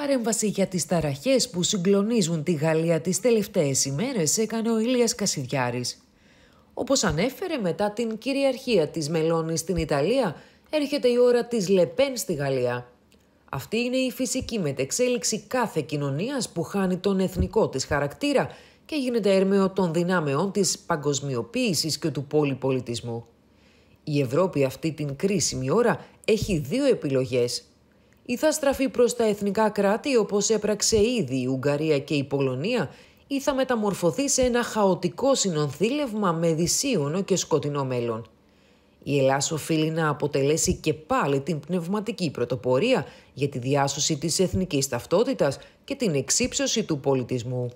Παρέμβαση για τις ταραχές που συγκλονίζουν τη Γαλλία τις τελευταίες ημέρες έκανε ο Ηλίας Κασιδιάρης. Όπως ανέφερε μετά την κυριαρχία της Μελώνης στην Ιταλία, έρχεται η ώρα της Λεπέν στη Γαλλία. Αυτή είναι η φυσική μετεξέλιξη κάθε κοινωνίας που χάνει τον εθνικό της χαρακτήρα και γίνεται έρμεο των δυνάμεών της παγκοσμιοποίησης και του πολυπολιτισμού. Η Ευρώπη αυτή την κρίσιμη ώρα έχει δύο επιλογές – ή θα στραφεί προς τα εθνικά κράτη όπως έπραξε ήδη η Ουγγαρία και η Πολωνία ή θα μεταμορφωθεί σε ένα χαοτικό συνονθήλευμα με δυσίωνο και σκοτεινό μέλλον. Η Ελλάς οφείλει να αποτελέσει και πάλι την πνευματική πρωτοπορία για τη διάσωση της εθνικής ταυτότητας και την εξύψωση του πολιτισμού.